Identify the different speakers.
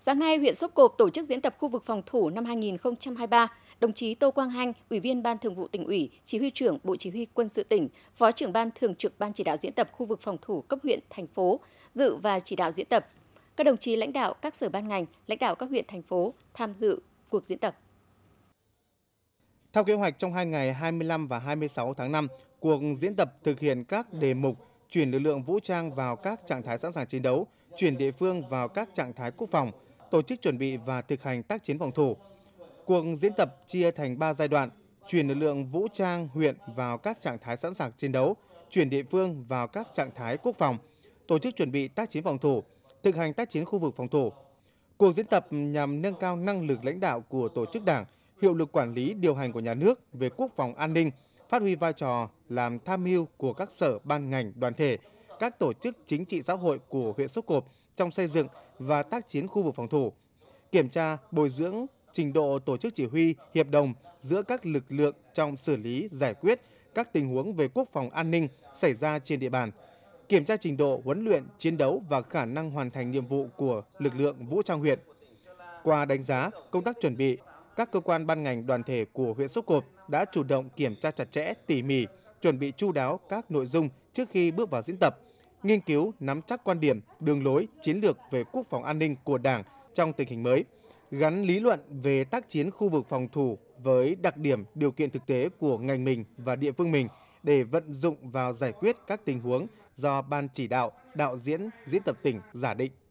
Speaker 1: Sáng nay, huyện Sóc Cộp tổ chức diễn tập khu vực phòng thủ năm 2023. Đồng chí Tô Quang Hanh, Ủy viên Ban Thường vụ tỉnh ủy, Chỉ huy trưởng Bộ Chỉ huy Quân sự tỉnh, Phó trưởng Ban Thường trực Ban chỉ đạo diễn tập khu vực phòng thủ cấp huyện, thành phố, dự và chỉ đạo diễn tập. Các đồng chí lãnh đạo các sở ban ngành, lãnh đạo các huyện, thành phố tham dự cuộc diễn tập.
Speaker 2: Theo kế hoạch, trong hai ngày 25 và 26 tháng 5, cuộc diễn tập thực hiện các đề mục chuyển lực lượng vũ trang vào các trạng thái sẵn sàng chiến đấu, chuyển địa phương vào các trạng thái quốc phòng – tổ chức chuẩn bị và thực hành tác chiến phòng thủ. Cuộc diễn tập chia thành 3 giai đoạn, chuyển lực lượng vũ trang huyện vào các trạng thái sẵn sàng chiến đấu, chuyển địa phương vào các trạng thái quốc phòng, tổ chức chuẩn bị tác chiến phòng thủ, thực hành tác chiến khu vực phòng thủ. Cuộc diễn tập nhằm nâng cao năng lực lãnh đạo của tổ chức đảng, hiệu lực quản lý điều hành của nhà nước về quốc phòng an ninh, phát huy vai trò làm tham mưu của các sở ban ngành đoàn thể, các tổ chức chính trị xã hội của huyện Sốt Cộp trong xây dựng và tác chiến khu vực phòng thủ, kiểm tra, bồi dưỡng trình độ tổ chức chỉ huy, hiệp đồng giữa các lực lượng trong xử lý, giải quyết các tình huống về quốc phòng an ninh xảy ra trên địa bàn, kiểm tra trình độ huấn luyện, chiến đấu và khả năng hoàn thành nhiệm vụ của lực lượng vũ trang huyện. Qua đánh giá công tác chuẩn bị, các cơ quan ban ngành đoàn thể của huyện Sóc Cộp đã chủ động kiểm tra chặt chẽ, tỉ mỉ, chuẩn bị chu đáo các nội dung trước khi bước vào diễn tập – nghiên cứu nắm chắc quan điểm, đường lối, chiến lược về quốc phòng an ninh của Đảng trong tình hình mới, gắn lý luận về tác chiến khu vực phòng thủ với đặc điểm điều kiện thực tế của ngành mình và địa phương mình để vận dụng vào giải quyết các tình huống do ban chỉ đạo, đạo diễn, diễn tập tỉnh giả định.